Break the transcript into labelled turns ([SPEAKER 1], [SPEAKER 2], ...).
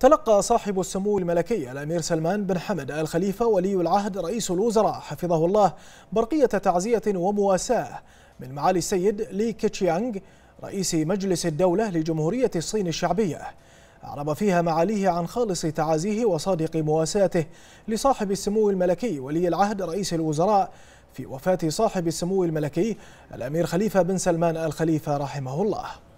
[SPEAKER 1] تلقى صاحب السمو الملكي الأمير سلمان بن حمد آل خليفة ولي العهد رئيس الوزراء حفظه الله برقية تعزية ومواساة من معالي السيد لي كيتشيانغ رئيس مجلس الدولة لجمهورية الصين الشعبية أعرب فيها معاليه عن خالص تعازيه وصادق مواساته لصاحب السمو الملكي ولي العهد رئيس الوزراء في وفاة صاحب السمو الملكي الأمير خليفة بن سلمان آل خليفة رحمه الله